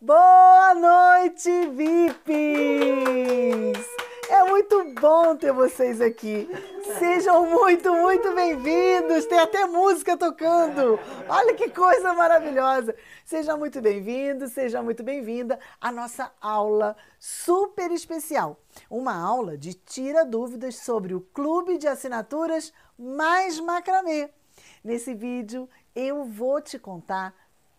Boa noite, VIPs! É muito bom ter vocês aqui. Sejam muito, muito bem-vindos. Tem até música tocando. Olha que coisa maravilhosa. Seja muito bem-vindo, seja muito bem-vinda à nossa aula super especial. Uma aula de tira dúvidas sobre o clube de assinaturas mais macramê. Nesse vídeo eu vou te contar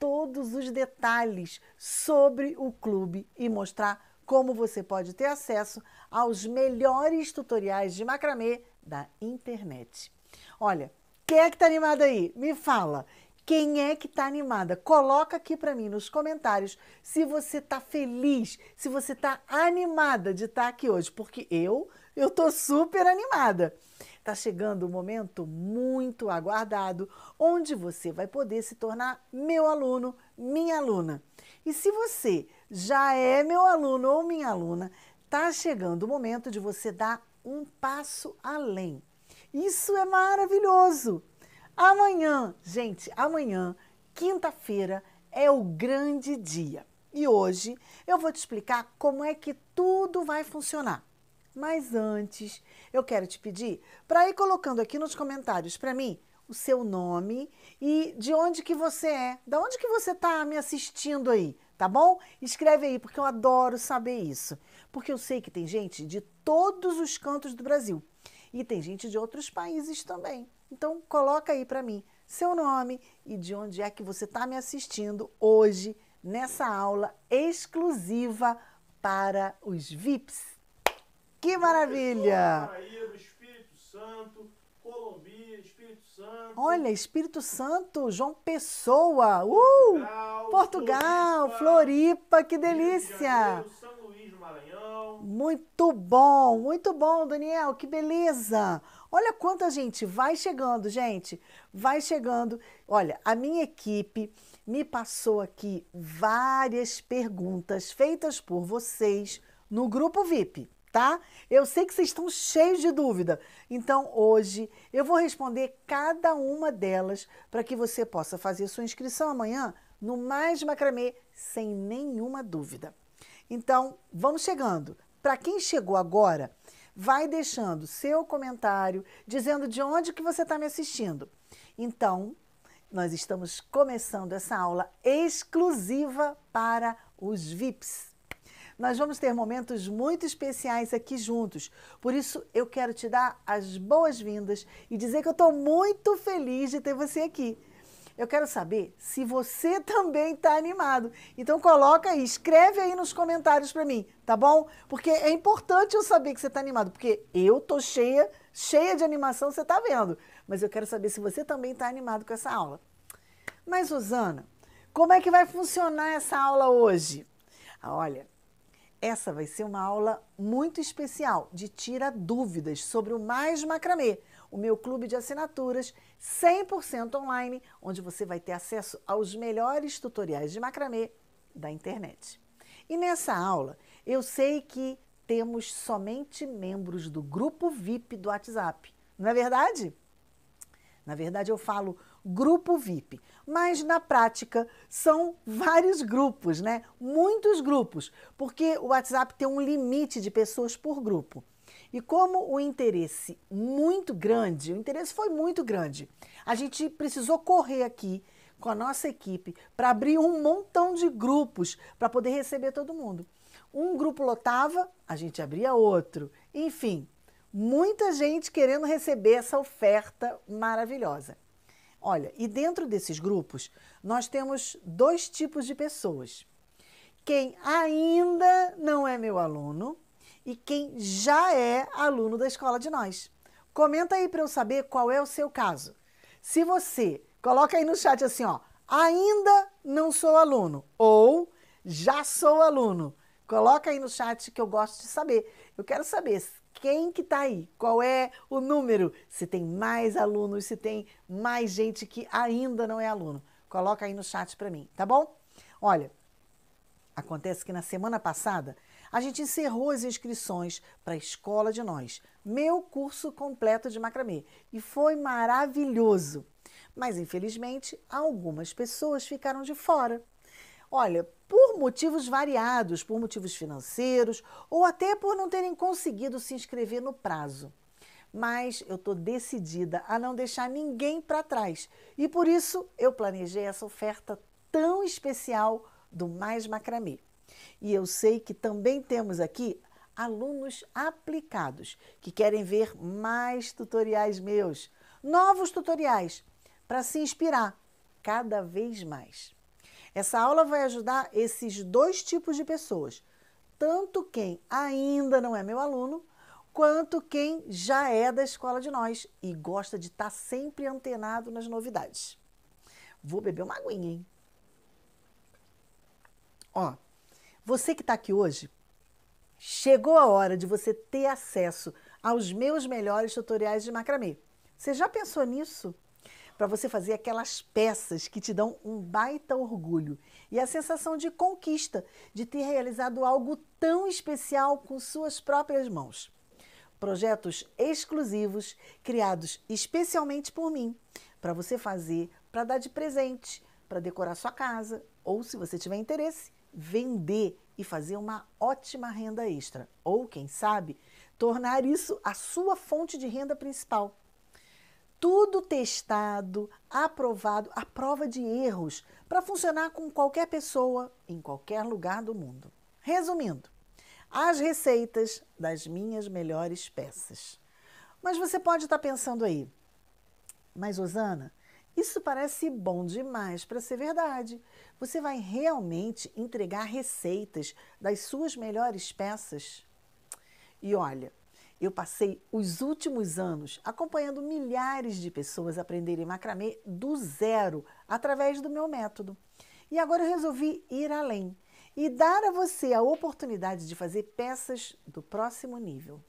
todos os detalhes sobre o clube e mostrar como você pode ter acesso aos melhores tutoriais de macramê da internet. Olha, quem é que está animado aí? Me fala. Quem é que está animada? Coloca aqui para mim nos comentários se você está feliz, se você está animada de estar tá aqui hoje, porque eu eu tô super animada. Está chegando o um momento muito aguardado, onde você vai poder se tornar meu aluno, minha aluna. E se você já é meu aluno ou minha aluna, está chegando o momento de você dar um passo além. Isso é maravilhoso! Amanhã, gente, amanhã, quinta-feira, é o grande dia. E hoje eu vou te explicar como é que tudo vai funcionar. Mas antes, eu quero te pedir para ir colocando aqui nos comentários para mim o seu nome e de onde que você é, da onde que você está me assistindo aí, tá bom? Escreve aí, porque eu adoro saber isso. Porque eu sei que tem gente de todos os cantos do Brasil e tem gente de outros países também. Então coloca aí para mim seu nome e de onde é que você está me assistindo hoje nessa aula exclusiva para os VIPs. Que maravilha! Espírito Santo, Colombia, Espírito Santo. Olha, Espírito Santo, João Pessoa, uh, Portugal, Portugal Floripa, Floripa, que delícia! Janeiro, São Luís, Maranhão. Muito bom, muito bom, Daniel, que beleza! Olha quanta gente vai chegando, gente, vai chegando. Olha, a minha equipe me passou aqui várias perguntas feitas por vocês no grupo VIP tá? Eu sei que vocês estão cheios de dúvida. Então, hoje eu vou responder cada uma delas para que você possa fazer sua inscrição amanhã no Mais Macramê sem nenhuma dúvida. Então, vamos chegando. Para quem chegou agora, vai deixando seu comentário, dizendo de onde que você está me assistindo. Então, nós estamos começando essa aula exclusiva para os VIPs. Nós vamos ter momentos muito especiais aqui juntos. Por isso, eu quero te dar as boas-vindas e dizer que eu estou muito feliz de ter você aqui. Eu quero saber se você também está animado. Então coloca aí, escreve aí nos comentários para mim, tá bom? Porque é importante eu saber que você está animado, porque eu tô cheia, cheia de animação, você está vendo. Mas eu quero saber se você também está animado com essa aula. Mas Rosana, como é que vai funcionar essa aula hoje? Ah, olha, essa vai ser uma aula muito especial de tira dúvidas sobre o Mais Macramê, o meu clube de assinaturas 100% online, onde você vai ter acesso aos melhores tutoriais de macramê da internet. E nessa aula, eu sei que temos somente membros do grupo VIP do WhatsApp, não é verdade? Na verdade, eu falo grupo VIP. Mas na prática são vários grupos, né? Muitos grupos, porque o WhatsApp tem um limite de pessoas por grupo. E como o interesse muito grande, o interesse foi muito grande, a gente precisou correr aqui com a nossa equipe para abrir um montão de grupos para poder receber todo mundo. Um grupo lotava, a gente abria outro. Enfim, muita gente querendo receber essa oferta maravilhosa. Olha, e dentro desses grupos, nós temos dois tipos de pessoas. Quem ainda não é meu aluno e quem já é aluno da escola de nós. Comenta aí para eu saber qual é o seu caso. Se você, coloca aí no chat assim, ó, ainda não sou aluno ou já sou aluno. Coloca aí no chat que eu gosto de saber. Eu quero saber quem que está aí, qual é o número, se tem mais alunos, se tem mais gente que ainda não é aluno. Coloca aí no chat para mim, tá bom? Olha, acontece que na semana passada a gente encerrou as inscrições para a Escola de Nós, meu curso completo de macramê, e foi maravilhoso. Mas infelizmente, algumas pessoas ficaram de fora. Olha, por motivos variados, por motivos financeiros ou até por não terem conseguido se inscrever no prazo. Mas eu estou decidida a não deixar ninguém para trás e por isso eu planejei essa oferta tão especial do Mais Macramê. E eu sei que também temos aqui alunos aplicados que querem ver mais tutoriais meus, novos tutoriais, para se inspirar cada vez mais. Essa aula vai ajudar esses dois tipos de pessoas, tanto quem ainda não é meu aluno, quanto quem já é da escola de nós e gosta de estar tá sempre antenado nas novidades. Vou beber uma aguinha, hein? Ó, você que está aqui hoje, chegou a hora de você ter acesso aos meus melhores tutoriais de macramê. Você já pensou nisso? para você fazer aquelas peças que te dão um baita orgulho e a sensação de conquista de ter realizado algo tão especial com suas próprias mãos. Projetos exclusivos criados especialmente por mim para você fazer, para dar de presente, para decorar sua casa ou, se você tiver interesse, vender e fazer uma ótima renda extra. Ou, quem sabe, tornar isso a sua fonte de renda principal tudo testado, aprovado, a prova de erros, para funcionar com qualquer pessoa em qualquer lugar do mundo. Resumindo, as receitas das minhas melhores peças. Mas você pode estar tá pensando aí, mas Osana, isso parece bom demais para ser verdade. Você vai realmente entregar receitas das suas melhores peças? E olha, eu passei os últimos anos acompanhando milhares de pessoas aprenderem macramê do zero através do meu método. E agora eu resolvi ir além e dar a você a oportunidade de fazer peças do próximo nível.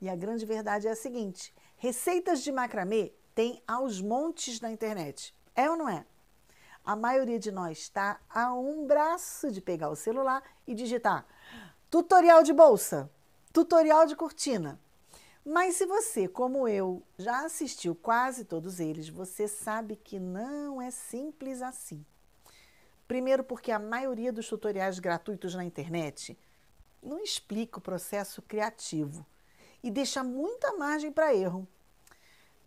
E a grande verdade é a seguinte: receitas de macramê tem aos montes na internet. É ou não é? A maioria de nós está a um braço de pegar o celular e digitar tutorial de bolsa Tutorial de cortina. Mas se você, como eu, já assistiu quase todos eles, você sabe que não é simples assim. Primeiro, porque a maioria dos tutoriais gratuitos na internet não explica o processo criativo e deixa muita margem para erro.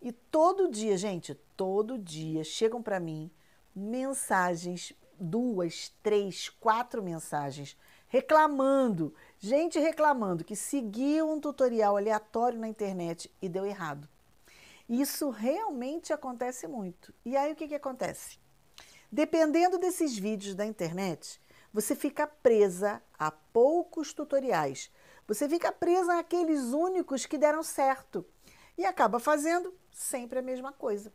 E todo dia, gente, todo dia chegam para mim mensagens, duas, três, quatro mensagens reclamando Gente reclamando que seguiu um tutorial aleatório na internet e deu errado. Isso realmente acontece muito. E aí o que, que acontece? Dependendo desses vídeos da internet, você fica presa a poucos tutoriais. Você fica presa àqueles únicos que deram certo e acaba fazendo sempre a mesma coisa.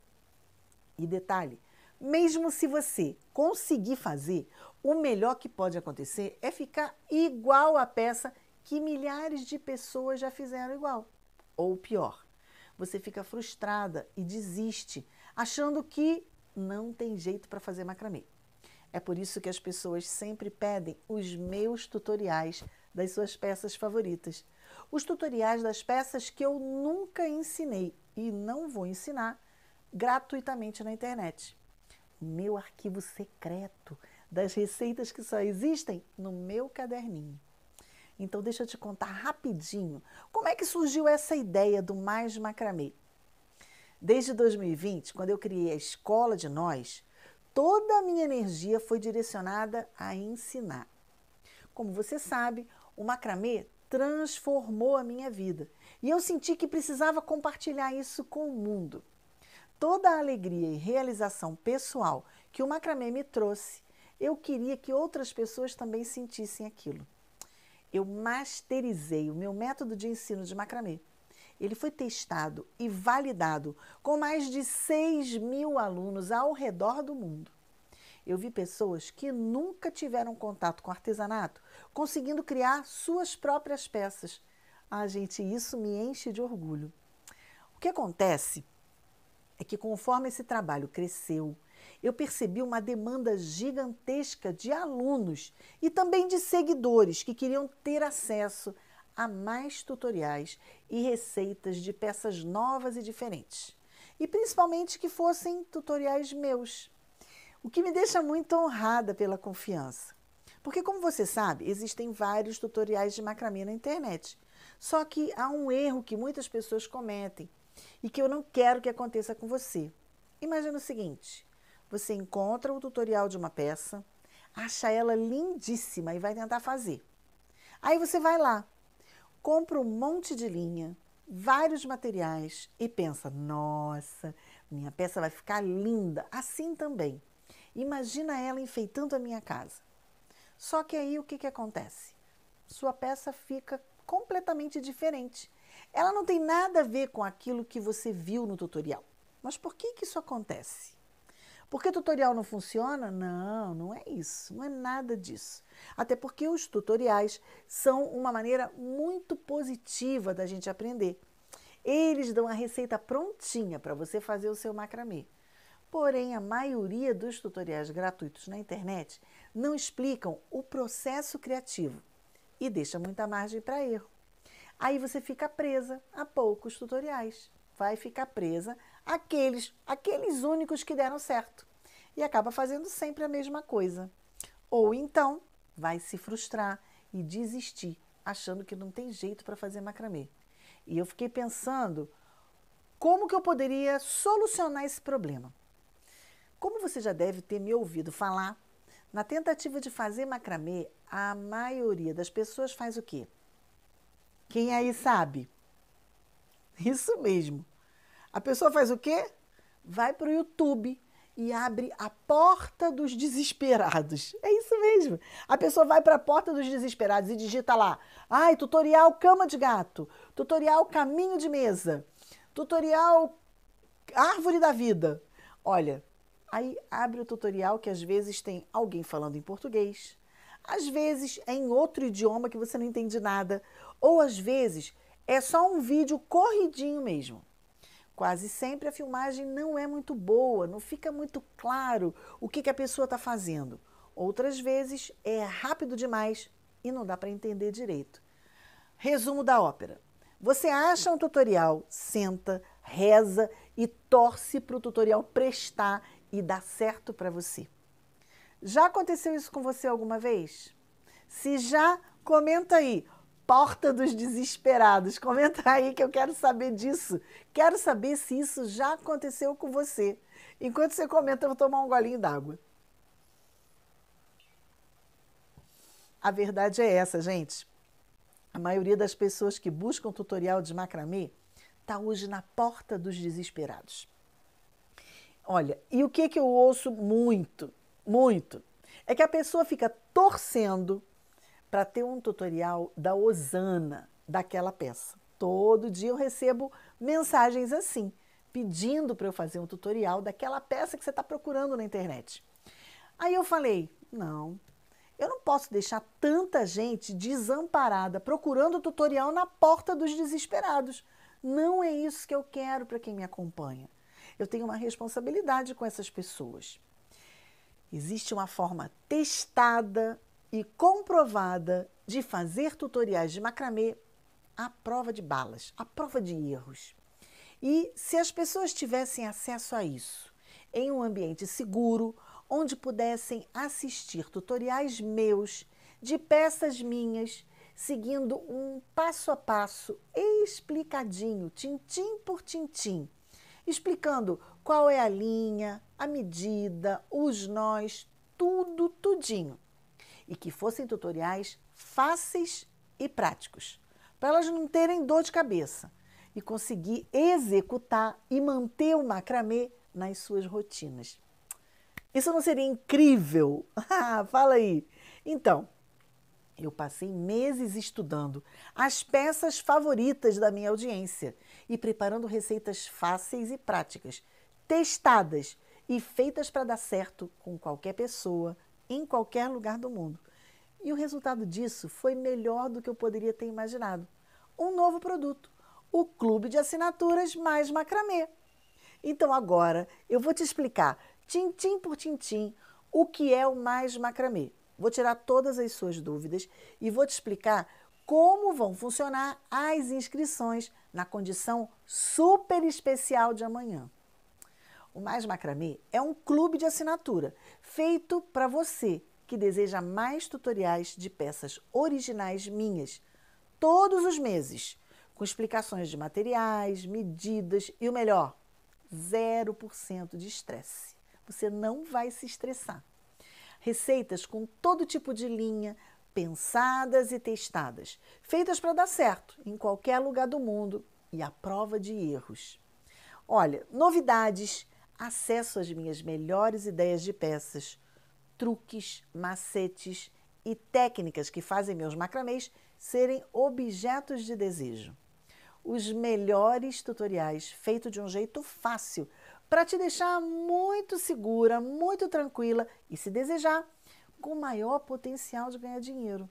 E detalhe, mesmo se você conseguir fazer o melhor que pode acontecer é ficar igual à peça que milhares de pessoas já fizeram igual, ou pior. Você fica frustrada e desiste, achando que não tem jeito para fazer macramê. É por isso que as pessoas sempre pedem os meus tutoriais das suas peças favoritas. Os tutoriais das peças que eu nunca ensinei e não vou ensinar gratuitamente na internet. Meu arquivo secreto das receitas que só existem no meu caderninho. Então, deixa eu te contar rapidinho como é que surgiu essa ideia do Mais Macramê. Desde 2020, quando eu criei a Escola de Nós, toda a minha energia foi direcionada a ensinar. Como você sabe, o macramê transformou a minha vida e eu senti que precisava compartilhar isso com o mundo. Toda a alegria e realização pessoal que o macramê me trouxe eu queria que outras pessoas também sentissem aquilo. Eu masterizei o meu método de ensino de macramê. Ele foi testado e validado com mais de 6 mil alunos ao redor do mundo. Eu vi pessoas que nunca tiveram contato com artesanato conseguindo criar suas próprias peças. Ah, gente, isso me enche de orgulho. O que acontece é que conforme esse trabalho cresceu, eu percebi uma demanda gigantesca de alunos e também de seguidores que queriam ter acesso a mais tutoriais e receitas de peças novas e diferentes. E principalmente que fossem tutoriais meus, o que me deixa muito honrada pela confiança. Porque, como você sabe, existem vários tutoriais de macramê na internet. Só que há um erro que muitas pessoas cometem e que eu não quero que aconteça com você. Imagina o seguinte: você encontra o tutorial de uma peça, acha ela lindíssima e vai tentar fazer. Aí você vai lá, compra um monte de linha, vários materiais e pensa: nossa, minha peça vai ficar linda, assim também. Imagina ela enfeitando a minha casa. Só que aí o que, que acontece? Sua peça fica completamente diferente. Ela não tem nada a ver com aquilo que você viu no tutorial. Mas por que, que isso acontece? Porque tutorial não funciona? Não, não é isso, não é nada disso. Até porque os tutoriais são uma maneira muito positiva da gente aprender. Eles dão a receita prontinha para você fazer o seu macramê. Porém, a maioria dos tutoriais gratuitos na internet não explicam o processo criativo e deixa muita margem para erro. Aí você fica presa a poucos tutoriais. Vai ficar presa aqueles, aqueles únicos que deram certo e acaba fazendo sempre a mesma coisa. Ou então vai se frustrar e desistir, achando que não tem jeito para fazer macramê. E eu fiquei pensando como que eu poderia solucionar esse problema. Como você já deve ter me ouvido falar, na tentativa de fazer macramê, a maioria das pessoas faz o quê? Quem aí sabe? Isso mesmo, a pessoa faz o quê? Vai para o YouTube e abre a porta dos desesperados. É isso mesmo. A pessoa vai para a porta dos desesperados e digita lá: "Ai, tutorial cama de gato, tutorial caminho de mesa, tutorial árvore da vida". Olha, aí abre o tutorial que às vezes tem alguém falando em português, às vezes é em outro idioma que você não entende nada, ou às vezes é só um vídeo corridinho mesmo. Quase sempre a filmagem não é muito boa, não fica muito claro o que, que a pessoa está fazendo. Outras vezes é rápido demais e não dá para entender direito. Resumo da ópera: você acha um tutorial, senta, reza e torce para o tutorial prestar e dar certo para você. Já aconteceu isso com você alguma vez? Se já, comenta aí porta dos desesperados. Comenta aí que eu quero saber disso. Quero saber se isso já aconteceu com você. Enquanto você comenta, eu vou tomar um golinho d'água. A verdade é essa, gente. A maioria das pessoas que buscam tutorial de macramê está hoje na porta dos desesperados. Olha, e o que, que eu ouço muito, muito, é que a pessoa fica torcendo para ter um tutorial da Osana daquela peça. Todo dia eu recebo mensagens assim, pedindo para eu fazer um tutorial daquela peça que você está procurando na internet. Aí eu falei: não, eu não posso deixar tanta gente desamparada procurando tutorial na porta dos desesperados. Não é isso que eu quero para quem me acompanha. Eu tenho uma responsabilidade com essas pessoas. Existe uma forma testada e comprovada de fazer tutoriais de macramê à prova de balas, à prova de erros. E se as pessoas tivessem acesso a isso em um ambiente seguro, onde pudessem assistir tutoriais meus de peças minhas, seguindo um passo a passo explicadinho, tintim por tintim, explicando qual é a linha, a medida, os nós, tudo, tudinho e que fossem tutoriais fáceis e práticos, para elas não terem dor de cabeça e conseguir executar e manter o macramê nas suas rotinas. Isso não seria incrível? Fala aí. Então, eu passei meses estudando as peças favoritas da minha audiência e preparando receitas fáceis e práticas, testadas e feitas para dar certo com qualquer pessoa, em qualquer lugar do mundo. E o resultado disso foi melhor do que eu poderia ter imaginado. Um novo produto, o Clube de Assinaturas mais Macramê. Então agora eu vou te explicar, tintim por tintim, o que é o mais macramê. Vou tirar todas as suas dúvidas e vou te explicar como vão funcionar as inscrições na condição super especial de amanhã. O Mais Macramê é um clube de assinatura feito para você que deseja mais tutoriais de peças originais minhas, todos os meses, com explicações de materiais, medidas e o melhor, 0% de estresse. Você não vai se estressar. Receitas com todo tipo de linha, pensadas e testadas, feitas para dar certo em qualquer lugar do mundo e à prova de erros. Olha, novidades, acesso às minhas melhores ideias de peças, truques, macetes e técnicas que fazem meus macramês serem objetos de desejo. Os melhores tutoriais feitos de um jeito fácil para te deixar muito segura, muito tranquila e, se desejar, com maior potencial de ganhar dinheiro.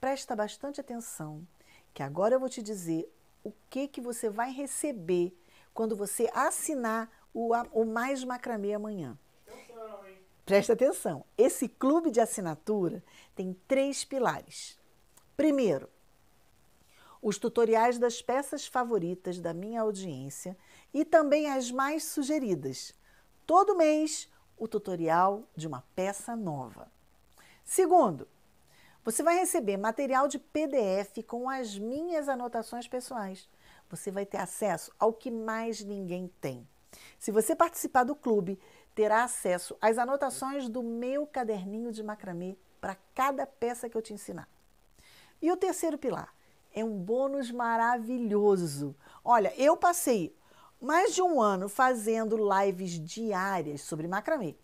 Presta bastante atenção, que agora eu vou te dizer o que que você vai receber quando você assinar o, o Mais Macramê amanhã. Presta atenção, esse clube de assinatura tem três pilares. Primeiro, os tutoriais das peças favoritas da minha audiência e também as mais sugeridas. Todo mês, o tutorial de uma peça nova. Segundo, você vai receber material de PDF com as minhas anotações pessoais. Você vai ter acesso ao que mais ninguém tem. Se você participar do clube, terá acesso às anotações do meu caderninho de macramê para cada peça que eu te ensinar. E o terceiro pilar é um bônus maravilhoso. Olha, eu passei mais de um ano fazendo lives diárias sobre macramê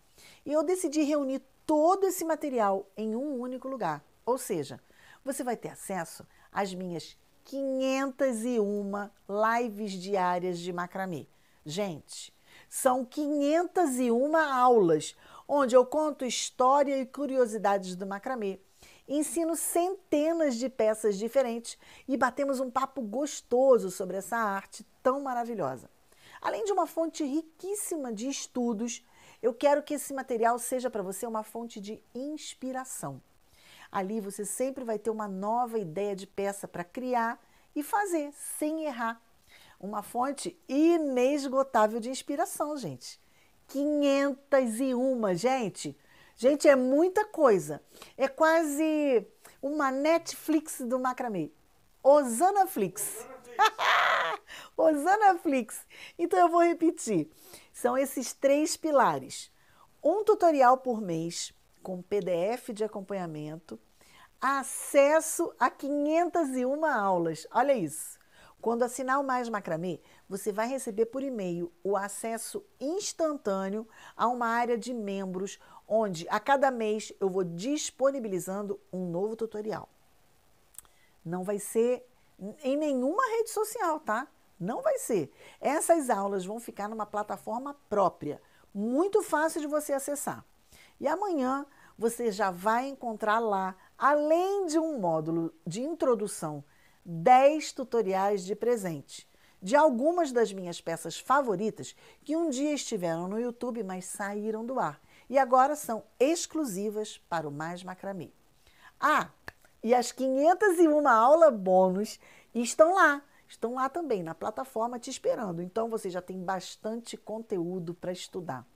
e eu decidi reunir todo esse material em um único lugar. Ou seja, você vai ter acesso às minhas 501 lives diárias de macramê. Gente, são 501 aulas onde eu conto história e curiosidades do macramê. Ensino centenas de peças diferentes e batemos um papo gostoso sobre essa arte tão maravilhosa. Além de uma fonte riquíssima de estudos, eu quero que esse material seja para você uma fonte de inspiração. Ali você sempre vai ter uma nova ideia de peça para criar e fazer sem errar uma fonte inesgotável de inspiração, gente. 501, gente. Gente, é muita coisa. É quase uma Netflix do macramê. Osanaflix. Flix. então eu vou repetir. São esses três pilares. Um tutorial por mês com PDF de acompanhamento, acesso a 501 aulas. Olha isso. Quando assinar o Mais Macramê, você vai receber por e-mail o acesso instantâneo a uma área de membros, onde a cada mês eu vou disponibilizando um novo tutorial. Não vai ser em nenhuma rede social, tá? Não vai ser. Essas aulas vão ficar numa plataforma própria, muito fácil de você acessar. E amanhã você já vai encontrar lá, além de um módulo de introdução 10 tutoriais de presente de algumas das minhas peças favoritas que um dia estiveram no YouTube, mas saíram do ar e agora são exclusivas para o Mais Macramê. Ah, e as 501 aula bônus estão lá, estão lá também na plataforma te esperando. Então você já tem bastante conteúdo para estudar.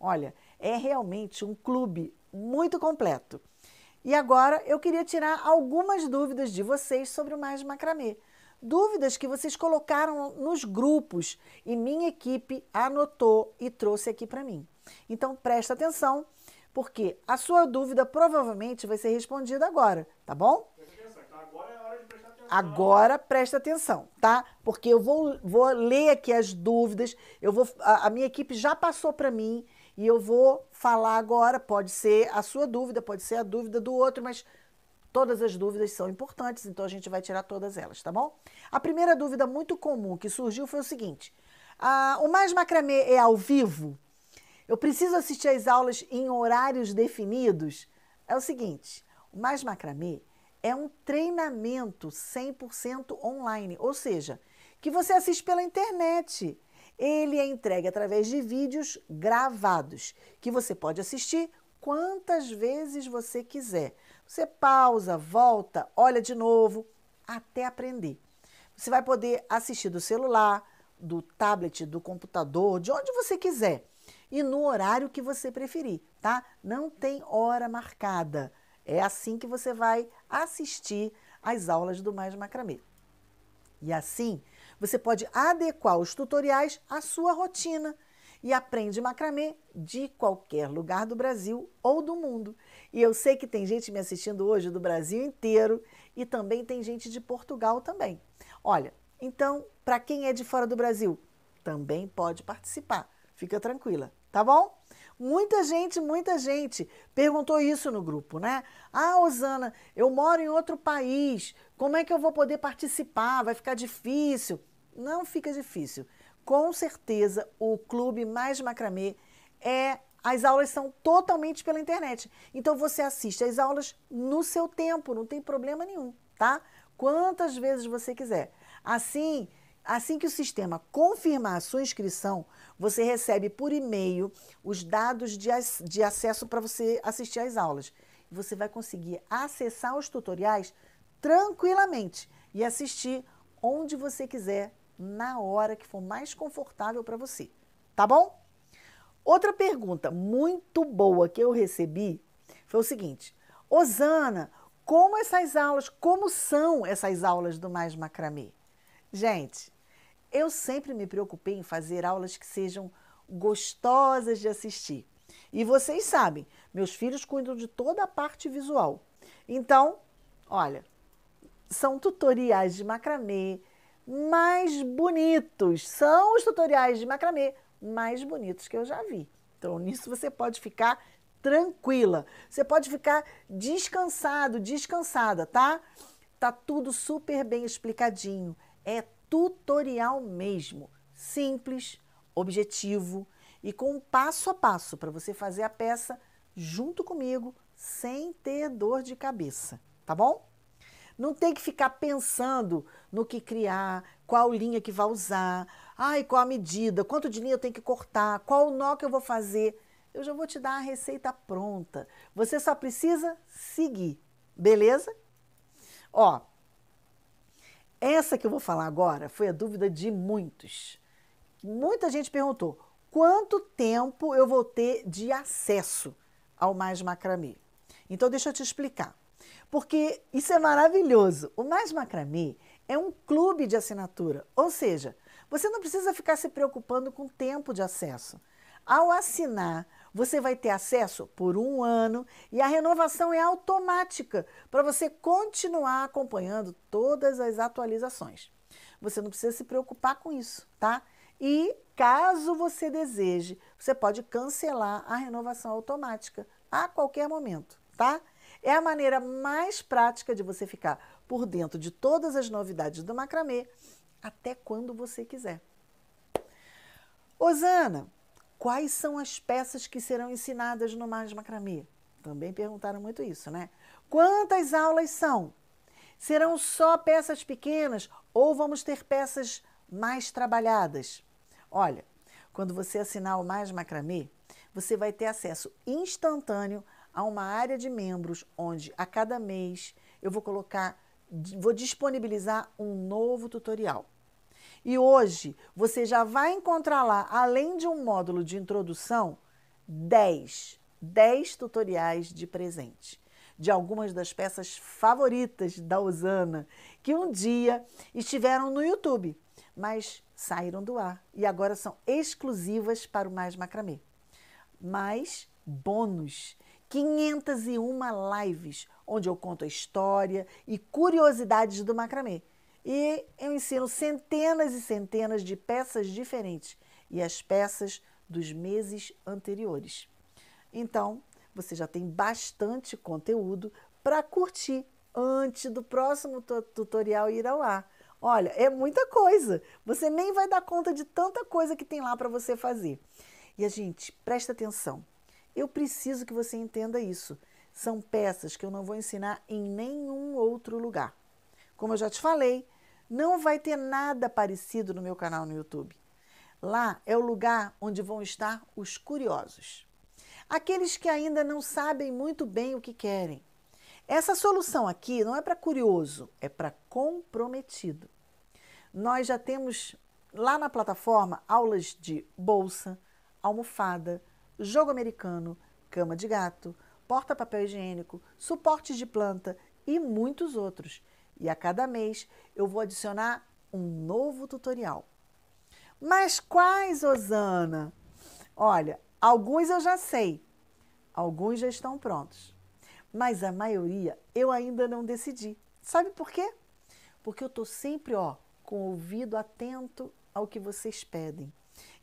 Olha, é realmente um clube muito completo. E agora eu queria tirar algumas dúvidas de vocês sobre o Mais Macramê. Dúvidas que vocês colocaram nos grupos e minha equipe anotou e trouxe aqui para mim. Então presta atenção, porque a sua dúvida provavelmente vai ser respondida agora, tá bom? Agora presta atenção, tá? Porque eu vou, vou ler aqui as dúvidas, eu vou, a, a minha equipe já passou para mim e eu vou falar agora, pode ser a sua dúvida, pode ser a dúvida do outro, mas todas as dúvidas são importantes, então a gente vai tirar todas elas, tá bom? A primeira dúvida muito comum que surgiu foi o seguinte: ah, o Mais Macramê é ao vivo? Eu preciso assistir às aulas em horários definidos? É o seguinte, o Mais Macramê é um treinamento 100% online, ou seja, que você assiste pela internet. Ele é entregue através de vídeos gravados, que você pode assistir quantas vezes você quiser. Você pausa, volta, olha de novo, até aprender. Você vai poder assistir do celular, do tablet, do computador, de onde você quiser e no horário que você preferir, tá? Não tem hora marcada. É assim que você vai assistir às aulas do Mais Macramê. E assim você pode adequar os tutoriais à sua rotina e aprende macramê de qualquer lugar do Brasil ou do mundo. E eu sei que tem gente me assistindo hoje do Brasil inteiro e também tem gente de Portugal também. Olha, então, para quem é de fora do Brasil, também pode participar. Fica tranquila, tá bom? Muita gente, muita gente perguntou isso no grupo, né? Ah, Osana, eu moro em outro país, como é que eu vou poder participar? Vai ficar difícil não fica difícil. Com certeza, o clube mais macramê é as aulas são totalmente pela internet. Então você assiste as aulas no seu tempo, não tem problema nenhum, tá? Quantas vezes você quiser. Assim, assim que o sistema confirmar a sua inscrição, você recebe por e-mail os dados de, de acesso para você assistir às aulas. Você vai conseguir acessar os tutoriais tranquilamente e assistir onde você quiser na hora que for mais confortável para você, tá bom? Outra pergunta muito boa que eu recebi foi o seguinte: Osana, como essas aulas, como são essas aulas do Mais Macramê? Gente, eu sempre me preocupei em fazer aulas que sejam gostosas de assistir. E vocês sabem, meus filhos cuidam de toda a parte visual. Então, olha, são tutoriais de macramê, mais bonitos. São os tutoriais de macramê mais bonitos que eu já vi. Então, nisso você pode ficar tranquila. Você pode ficar descansado, descansada, tá? Tá tudo super bem explicadinho. É tutorial mesmo. Simples, objetivo e com passo a passo para você fazer a peça junto comigo, sem ter dor de cabeça, tá bom? Não tem que ficar pensando no que criar, qual linha que vai usar, ai, qual a medida, quanto de linha eu tenho que cortar, qual o nó que eu vou fazer. Eu já vou te dar a receita pronta. Você só precisa seguir, beleza? Ó, essa que eu vou falar agora foi a dúvida de muitos. Muita gente perguntou: quanto tempo eu vou ter de acesso ao mais macramê? Então, deixa eu te explicar porque isso é maravilhoso. O Mais Macramê é um clube de assinatura, ou seja, você não precisa ficar se preocupando com o tempo de acesso. Ao assinar, você vai ter acesso por um ano e a renovação é automática para você continuar acompanhando todas as atualizações. Você não precisa se preocupar com isso, tá? E caso você deseje, você pode cancelar a renovação automática a qualquer momento, tá? É a maneira mais prática de você ficar por dentro de todas as novidades do macramê até quando você quiser. Osana, quais são as peças que serão ensinadas no Mais Macramê? Também perguntaram muito isso, né? Quantas aulas são? Serão só peças pequenas ou vamos ter peças mais trabalhadas? Olha, quando você assinar o Mais Macramê, você vai ter acesso instantâneo a uma área de membros onde a cada mês eu vou colocar, vou disponibilizar um novo tutorial. E hoje você já vai encontrar lá, além de um módulo de introdução, 10, 10 tutoriais de presente de algumas das peças favoritas da Usana que um dia estiveram no YouTube, mas saíram do ar e agora são exclusivas para o Mais Macramê. Mais bônus 501 lives, onde eu conto a história e curiosidades do macramê. E eu ensino centenas e centenas de peças diferentes e as peças dos meses anteriores. Então, você já tem bastante conteúdo para curtir antes do próximo tutorial ir ao ar. Olha, é muita coisa. Você nem vai dar conta de tanta coisa que tem lá para você fazer. E a gente presta atenção. Eu preciso que você entenda isso. São peças que eu não vou ensinar em nenhum outro lugar. Como eu já te falei, não vai ter nada parecido no meu canal no YouTube. Lá é o lugar onde vão estar os curiosos, aqueles que ainda não sabem muito bem o que querem. Essa solução aqui não é para curioso, é para comprometido. Nós já temos lá na plataforma aulas de bolsa, almofada, jogo americano, cama de gato, porta-papel higiênico, suportes de planta e muitos outros. E a cada mês eu vou adicionar um novo tutorial. Mas quais, Osana? Olha, alguns eu já sei, alguns já estão prontos, mas a maioria eu ainda não decidi. Sabe por quê? Porque eu estou sempre ó, com o ouvido atento ao que vocês pedem.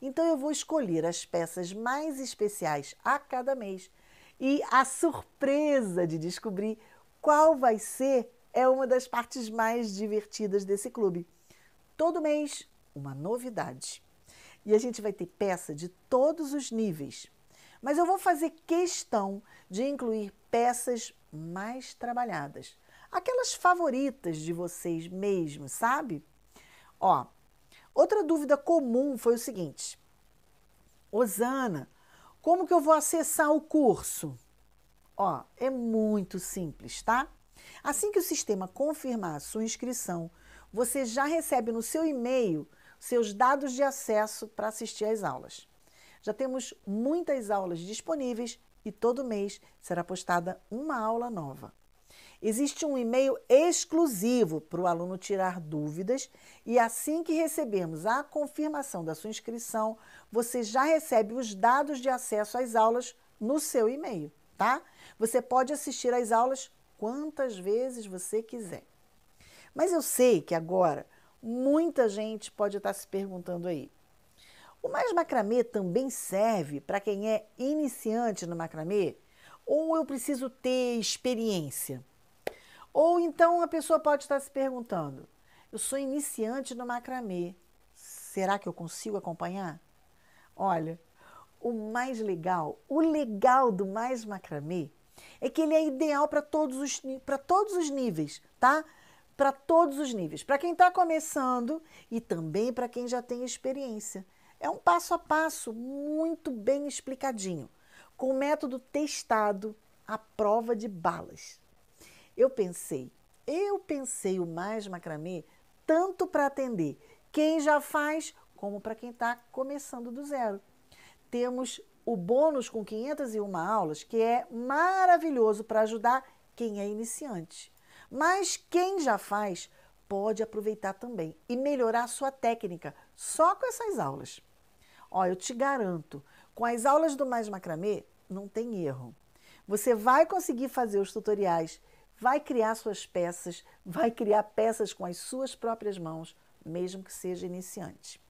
Então eu vou escolher as peças mais especiais a cada mês e a surpresa de descobrir qual vai ser é uma das partes mais divertidas desse clube. Todo mês, uma novidade. E a gente vai ter peça de todos os níveis. Mas eu vou fazer questão de incluir peças mais trabalhadas, aquelas favoritas de vocês mesmos, sabe? Ó, Outra dúvida comum foi o seguinte: Osana, como que eu vou acessar o curso? Ó, é muito simples, tá? Assim que o sistema confirmar a sua inscrição, você já recebe no seu e-mail seus dados de acesso para assistir às aulas. Já temos muitas aulas disponíveis e todo mês será postada uma aula nova. Existe um e-mail exclusivo para o aluno tirar dúvidas e assim que recebermos a confirmação da sua inscrição, você já recebe os dados de acesso às aulas no seu e-mail, tá? Você pode assistir às aulas quantas vezes você quiser. Mas eu sei que agora muita gente pode estar se perguntando aí. O Mais Macramê também serve para quem é iniciante no macramê? Ou eu preciso ter experiência? Ou então a pessoa pode estar se perguntando: eu sou iniciante no macramê, será que eu consigo acompanhar? Olha, o mais legal, o legal do mais macramê é que ele é ideal para todos os para todos os níveis, tá? Para todos os níveis, para quem está começando e também para quem já tem experiência. É um passo a passo muito bem explicadinho, com método testado à prova de balas. Eu pensei, eu pensei o mais macramê tanto para atender quem já faz como para quem está começando do zero. Temos o bônus com 501 aulas, que é maravilhoso para ajudar quem é iniciante. Mas quem já faz pode aproveitar também e melhorar sua técnica só com essas aulas. Ó, eu te garanto, com as aulas do Mais Macramê não tem erro. Você vai conseguir fazer os tutoriais vai criar suas peças, vai criar peças com as suas próprias mãos, mesmo que seja iniciante.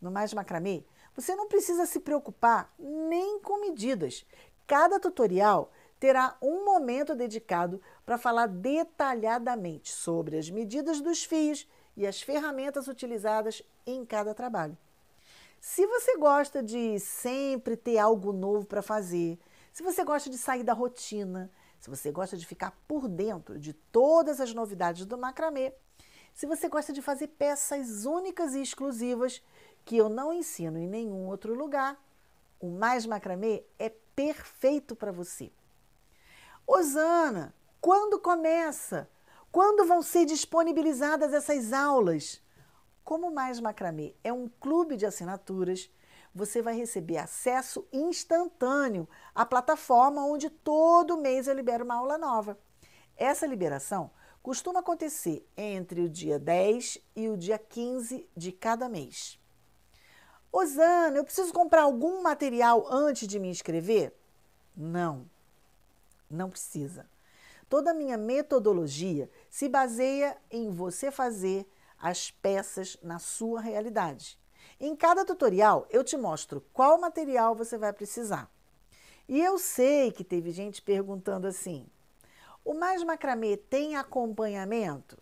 No Mais Macramê, você não precisa se preocupar nem com medidas. Cada tutorial terá um momento dedicado para falar detalhadamente sobre as medidas dos fios e as ferramentas utilizadas em cada trabalho. Se você gosta de sempre ter algo novo para fazer, se você gosta de sair da rotina, se você gosta de ficar por dentro de todas as novidades do macramê, se você gosta de fazer peças únicas e exclusivas que eu não ensino em nenhum outro lugar, o Mais Macramê é perfeito para você. Osana, quando começa? Quando vão ser disponibilizadas essas aulas? Como o Mais Macramê é um clube de assinaturas, você vai receber acesso instantâneo à plataforma onde todo mês eu libero uma aula nova. Essa liberação costuma acontecer entre o dia 10 e o dia 15 de cada mês. Osana, eu preciso comprar algum material antes de me inscrever? Não, não precisa. Toda a minha metodologia se baseia em você fazer as peças na sua realidade. Em cada tutorial, eu te mostro qual material você vai precisar. E eu sei que teve gente perguntando assim, o Mais Macramê tem acompanhamento?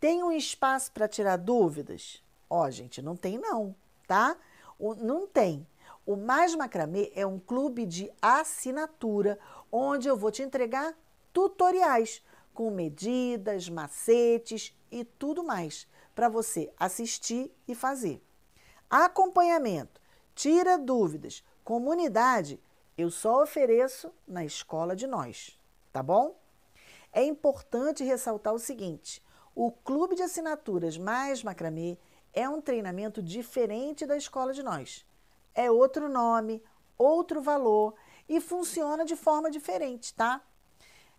Tem um espaço para tirar dúvidas? Ó, oh, gente, não tem não, tá? O, não tem. O Mais Macramê é um clube de assinatura, onde eu vou te entregar tutoriais com medidas, macetes e tudo mais para você assistir e fazer. Acompanhamento, tira dúvidas, comunidade, eu só ofereço na escola de nós, tá bom? É importante ressaltar o seguinte: o clube de assinaturas mais macramê é um treinamento diferente da escola de nós. É outro nome, outro valor e funciona de forma diferente, tá?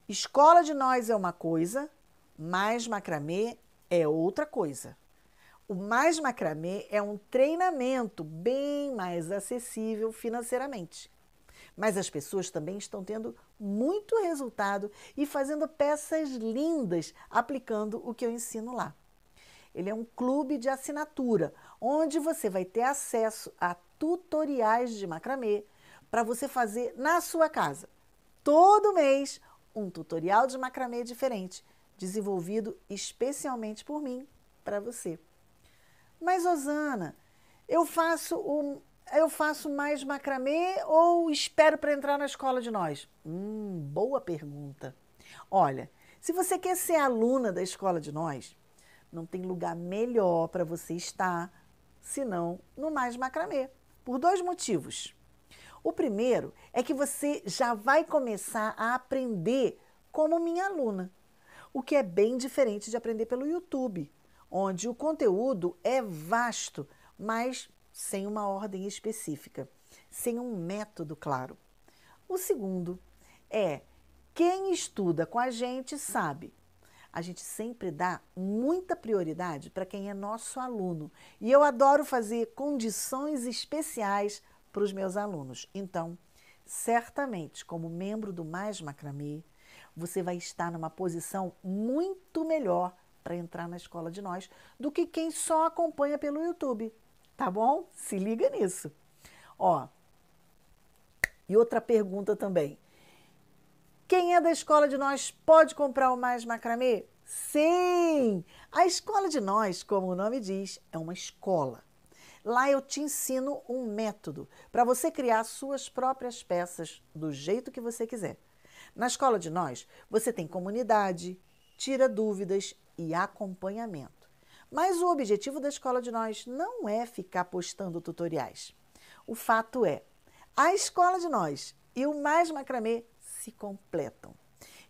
Escola de nós é uma coisa, mais macramê é outra coisa. O Mais Macramê é um treinamento bem mais acessível financeiramente. Mas as pessoas também estão tendo muito resultado e fazendo peças lindas aplicando o que eu ensino lá. Ele é um clube de assinatura, onde você vai ter acesso a tutoriais de macramê para você fazer na sua casa. Todo mês, um tutorial de macramê diferente, desenvolvido especialmente por mim para você. Mas, Osana, eu faço o eu faço mais macramê ou espero para entrar na escola de nós? Hum, boa pergunta. Olha, se você quer ser aluna da escola de nós, não tem lugar melhor para você estar senão no Mais Macramê, por dois motivos. O primeiro é que você já vai começar a aprender como minha aluna, o que é bem diferente de aprender pelo YouTube onde o conteúdo é vasto, mas sem uma ordem específica, sem um método claro. O segundo é quem estuda com a gente sabe. A gente sempre dá muita prioridade para quem é nosso aluno. E eu adoro fazer condições especiais para os meus alunos. Então, certamente, como membro do Mais Macramê, você vai estar numa posição muito melhor para entrar na escola de nós do que quem só acompanha pelo YouTube. Tá bom? Se liga nisso. Ó. E outra pergunta também. Quem é da escola de nós pode comprar o mais macramê? Sim! A escola de nós, como o nome diz, é uma escola. Lá eu te ensino um método para você criar suas próprias peças do jeito que você quiser. Na escola de nós, você tem comunidade, tira dúvidas, e acompanhamento. Mas o objetivo da escola de nós não é ficar postando tutoriais. O fato é, a escola de nós e o Mais Macramê se completam.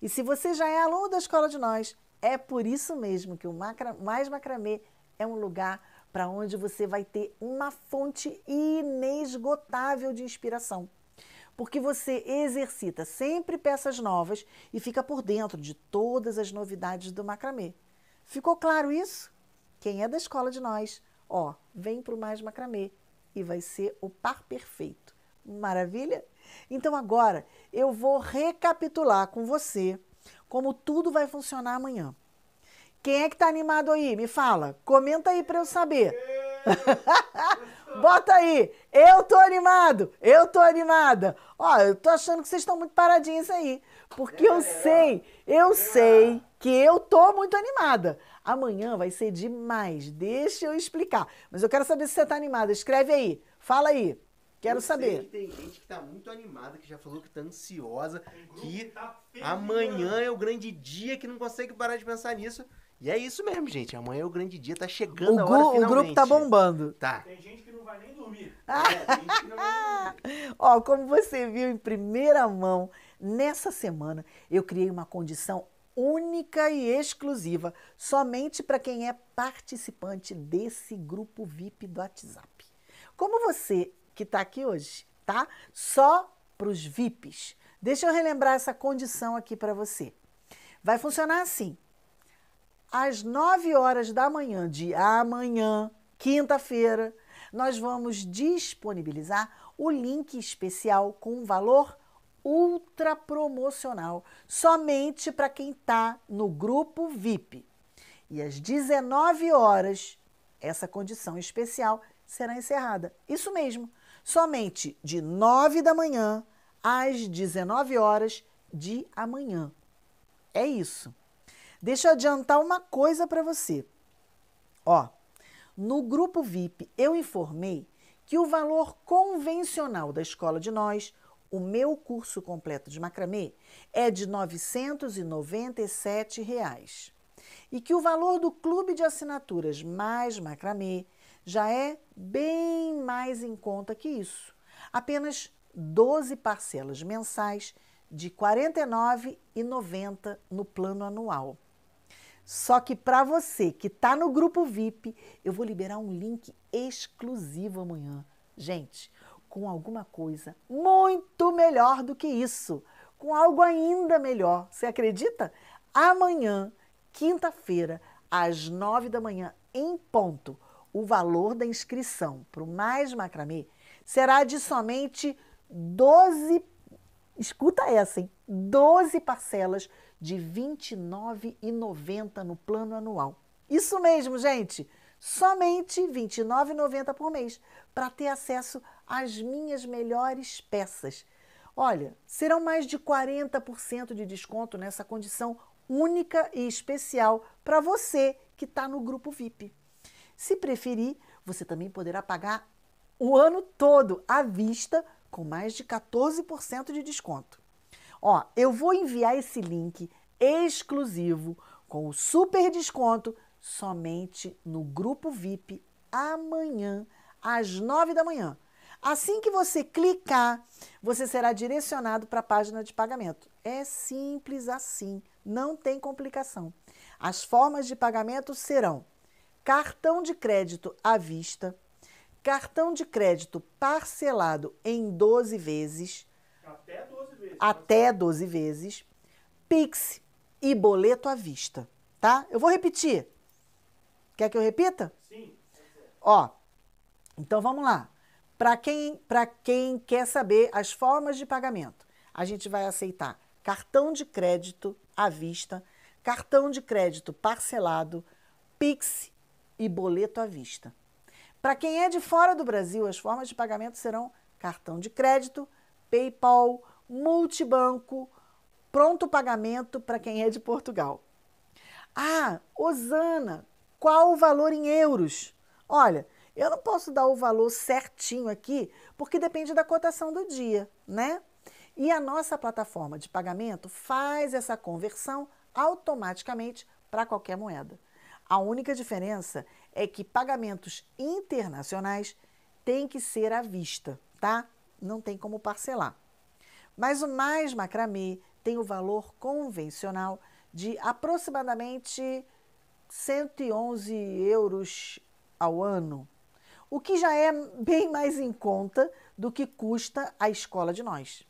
E se você já é aluno da escola de nós, é por isso mesmo que o Mais Macramê é um lugar para onde você vai ter uma fonte inesgotável de inspiração. Porque você exercita sempre peças novas e fica por dentro de todas as novidades do macramê. Ficou claro isso? Quem é da escola de nós, ó, vem para o Mais Macramê e vai ser o par perfeito. Maravilha? Então agora eu vou recapitular com você como tudo vai funcionar amanhã. Quem é que está animado aí? Me fala. Comenta aí para eu saber. Bota aí. Eu tô animado. Eu tô animada. Ó, eu tô achando que vocês estão muito paradinhos aí, porque eu sei, eu sei que eu tô muito animada. Amanhã vai ser demais, deixa eu explicar. Mas eu quero saber se você tá animada. Escreve aí, fala aí. Quero eu saber. Que tem gente que tá muito animada, que já falou que tá ansiosa, que tá amanhã né? é o grande dia, que não consegue parar de pensar nisso. E é isso mesmo, gente. Amanhã é o grande dia, tá chegando o a hora finalmente. O grupo tá bombando. Tá. Tem gente que não vai nem dormir. é, tem gente que não vai nem dormir. Ó, como você viu em primeira mão, nessa semana eu criei uma condição única e exclusiva, somente para quem é participante desse grupo VIP do WhatsApp. Como você que está aqui hoje, tá? Só para os VIPs. Deixa eu relembrar essa condição aqui para você. Vai funcionar assim. Às 9 horas da manhã de amanhã, quinta-feira, nós vamos disponibilizar o link especial com o valor ultra promocional, somente para quem está no grupo VIP. E às 19 horas, essa condição especial será encerrada. Isso mesmo, somente de 9 da manhã às 19 horas de amanhã. É isso. Deixa eu adiantar uma coisa para você. Ó, no grupo VIP eu informei que o valor convencional da escola de nós, o meu curso completo de macramê é de R$ 997. Reais, e que o valor do clube de assinaturas mais macramê já é bem mais em conta que isso. Apenas 12 parcelas mensais de R$ 49,90 no plano anual. Só que para você que está no grupo VIP, eu vou liberar um link exclusivo amanhã. Gente, com alguma coisa muito melhor do que isso, com algo ainda melhor. Você acredita? Amanhã, quinta-feira, às nove da manhã, em ponto, o valor da inscrição para o Mais Macramê será de somente 12, escuta essa, hein? 12 parcelas de R$ 29,90 no plano anual. Isso mesmo, gente! Somente R$ 29,90 por mês para ter acesso a as minhas melhores peças. Olha, serão mais de 40% de desconto nessa condição única e especial para você que está no grupo VIP. Se preferir, você também poderá pagar o ano todo à vista com mais de 14% de desconto. Ó, eu vou enviar esse link exclusivo com o super desconto somente no grupo VIP amanhã às 9 da manhã. Assim que você clicar, você será direcionado para a página de pagamento. É simples assim, não tem complicação. As formas de pagamento serão cartão de crédito à vista, cartão de crédito parcelado em 12 vezes, até 12 vezes, até 12 vezes Pix e boleto à vista, tá? Eu vou repetir. Quer que eu repita? Sim. Ó, então vamos lá. Para quem, quem quer saber as formas de pagamento, a gente vai aceitar cartão de crédito à vista, cartão de crédito parcelado, Pix e boleto à vista. Para quem é de fora do Brasil, as formas de pagamento serão cartão de crédito, PayPal, multibanco, pronto pagamento para quem é de Portugal. Ah, Osana, qual o valor em euros? Olha, eu não posso dar o valor certinho aqui, porque depende da cotação do dia, né? E a nossa plataforma de pagamento faz essa conversão automaticamente para qualquer moeda. A única diferença é que pagamentos internacionais têm que ser à vista, tá? Não tem como parcelar. Mas o mais macramê tem o valor convencional de aproximadamente 111 euros ao ano, o que já é bem mais em conta do que custa a escola de nós.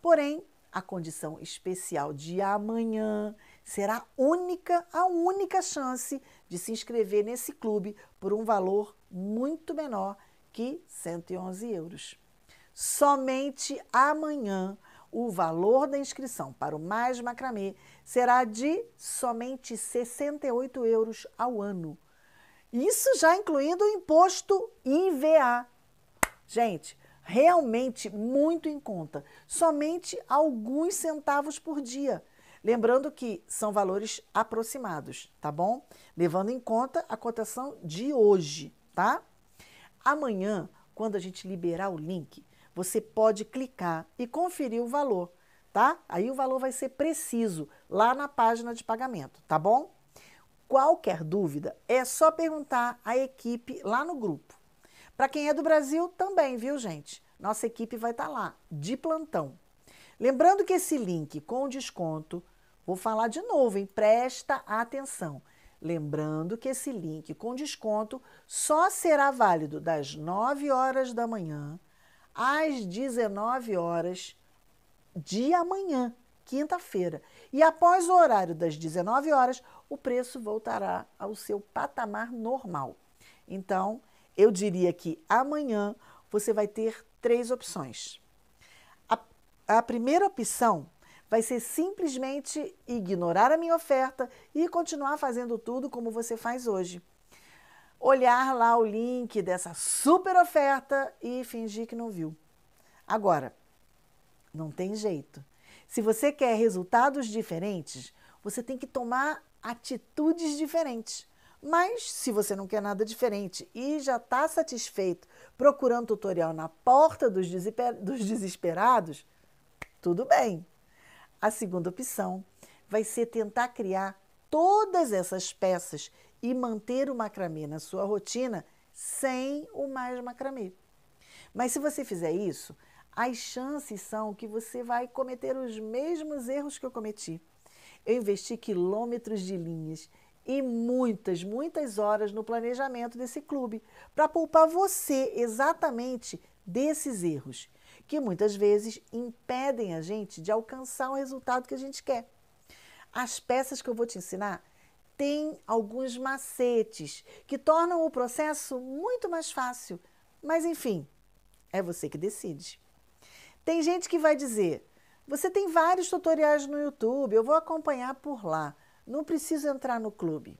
Porém, a condição especial de amanhã será única, a única chance de se inscrever nesse clube por um valor muito menor que 111 euros. Somente amanhã o valor da inscrição para o Mais Macramê será de somente 68 euros ao ano, isso já incluindo o imposto IVA. Gente, realmente muito em conta, somente alguns centavos por dia. Lembrando que são valores aproximados, tá bom? Levando em conta a cotação de hoje, tá? Amanhã, quando a gente liberar o link, você pode clicar e conferir o valor, tá? Aí o valor vai ser preciso lá na página de pagamento, tá bom? Qualquer dúvida é só perguntar à equipe lá no grupo. Para quem é do Brasil também, viu, gente? Nossa equipe vai estar tá lá, de plantão. Lembrando que esse link com desconto, vou falar de novo, hein? Presta atenção. Lembrando que esse link com desconto só será válido das 9 horas da manhã às 19 horas de amanhã, quinta-feira. E após o horário das 19 horas, o preço voltará ao seu patamar normal. Então, eu diria que amanhã você vai ter três opções. A, a primeira opção vai ser simplesmente ignorar a minha oferta e continuar fazendo tudo como você faz hoje. Olhar lá o link dessa super oferta e fingir que não viu. Agora, não tem jeito. Se você quer resultados diferentes, você tem que tomar atitudes diferentes. Mas se você não quer nada diferente e já está satisfeito procurando tutorial na porta dos, desesperados, tudo bem. A segunda opção vai ser tentar criar todas essas peças e manter o macramê na sua rotina sem o mais macramê. Mas se você fizer isso, as chances são que você vai cometer os mesmos erros que eu cometi. Eu investi quilômetros de linhas e muitas, muitas horas no planejamento desse clube para poupar você exatamente desses erros que muitas vezes impedem a gente de alcançar o resultado que a gente quer. As peças que eu vou te ensinar têm alguns macetes que tornam o processo muito mais fácil, mas enfim, é você que decide. Tem gente que vai dizer: você tem vários tutoriais no YouTube, eu vou acompanhar por lá. Não preciso entrar no clube.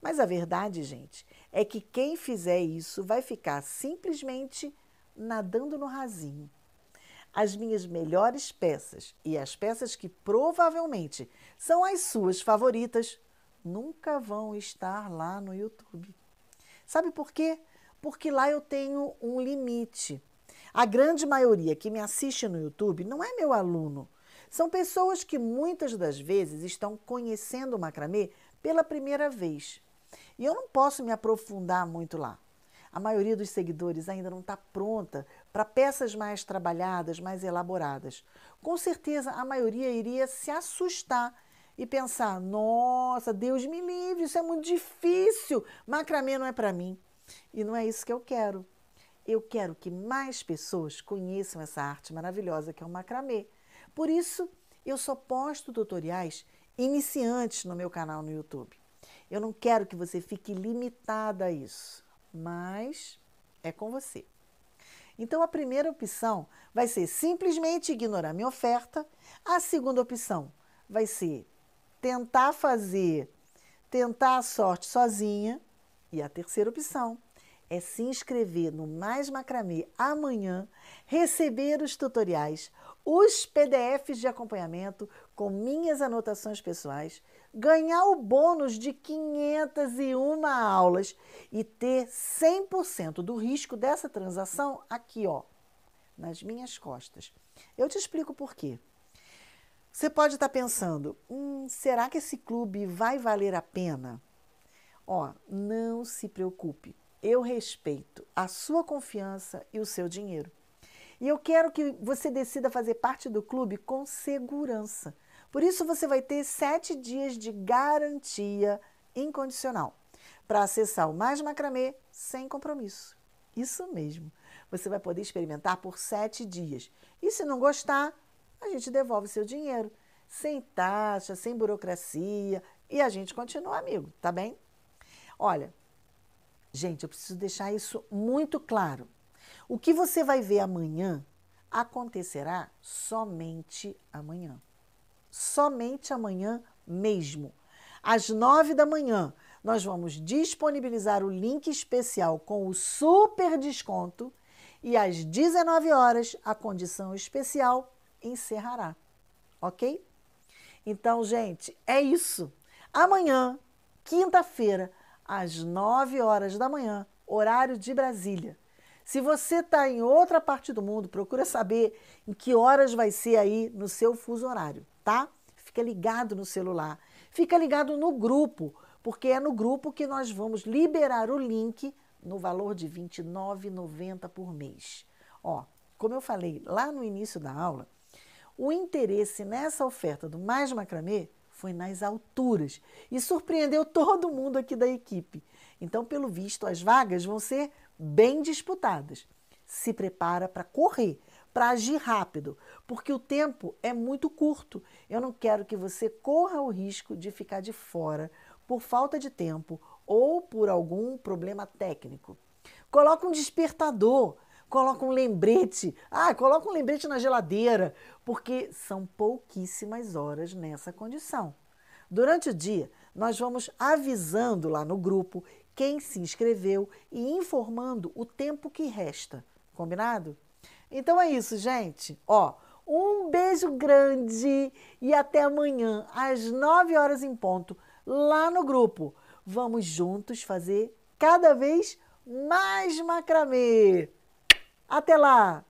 Mas a verdade, gente, é que quem fizer isso vai ficar simplesmente nadando no rasinho. As minhas melhores peças e as peças que provavelmente são as suas favoritas nunca vão estar lá no YouTube. Sabe por quê? Porque lá eu tenho um limite. A grande maioria que me assiste no YouTube não é meu aluno. São pessoas que muitas das vezes estão conhecendo o macramê pela primeira vez. E eu não posso me aprofundar muito lá. A maioria dos seguidores ainda não está pronta para peças mais trabalhadas, mais elaboradas. Com certeza, a maioria iria se assustar e pensar: nossa, Deus me livre, isso é muito difícil, macramê não é para mim. E não é isso que eu quero. Eu quero que mais pessoas conheçam essa arte maravilhosa que é o macramê. Por isso, eu só posto tutoriais iniciantes no meu canal no YouTube. Eu não quero que você fique limitada a isso, mas é com você. Então, a primeira opção vai ser simplesmente ignorar minha oferta. A segunda opção vai ser tentar fazer, tentar a sorte sozinha. E a terceira opção é se inscrever no Mais Macramê amanhã, receber os tutoriais, os PDFs de acompanhamento com minhas anotações pessoais, ganhar o bônus de 501 aulas e ter 100% do risco dessa transação aqui, ó, nas minhas costas. Eu te explico por quê. Você pode estar tá pensando, hum, será que esse clube vai valer a pena? Ó, não se preocupe eu respeito a sua confiança e o seu dinheiro. E eu quero que você decida fazer parte do clube com segurança. Por isso, você vai ter sete dias de garantia incondicional para acessar o Mais Macramê sem compromisso. Isso mesmo. Você vai poder experimentar por sete dias. E se não gostar, a gente devolve seu dinheiro. Sem taxa, sem burocracia. E a gente continua amigo, tá bem? Olha, Gente, eu preciso deixar isso muito claro. O que você vai ver amanhã acontecerá somente amanhã. Somente amanhã mesmo. Às nove da manhã, nós vamos disponibilizar o link especial com o super desconto e às 19 horas a condição especial encerrará. OK? Então, gente, é isso. Amanhã, quinta-feira, às 9 horas da manhã, horário de Brasília. Se você está em outra parte do mundo, procura saber em que horas vai ser aí no seu fuso horário, tá? Fica ligado no celular, fica ligado no grupo, porque é no grupo que nós vamos liberar o link no valor de R$ 29,90 por mês. Ó, como eu falei lá no início da aula, o interesse nessa oferta do Mais Macramê foi nas alturas e surpreendeu todo mundo aqui da equipe. Então, pelo visto, as vagas vão ser bem disputadas. Se prepara para correr, para agir rápido, porque o tempo é muito curto. Eu não quero que você corra o risco de ficar de fora por falta de tempo ou por algum problema técnico. Coloque um despertador Coloca um lembrete. Ah, coloca um lembrete na geladeira, porque são pouquíssimas horas nessa condição. Durante o dia, nós vamos avisando lá no grupo quem se inscreveu e informando o tempo que resta. Combinado? Então é isso, gente. Ó, um beijo grande e até amanhã às 9 horas em ponto lá no grupo. Vamos juntos fazer cada vez mais macramê. Até lá!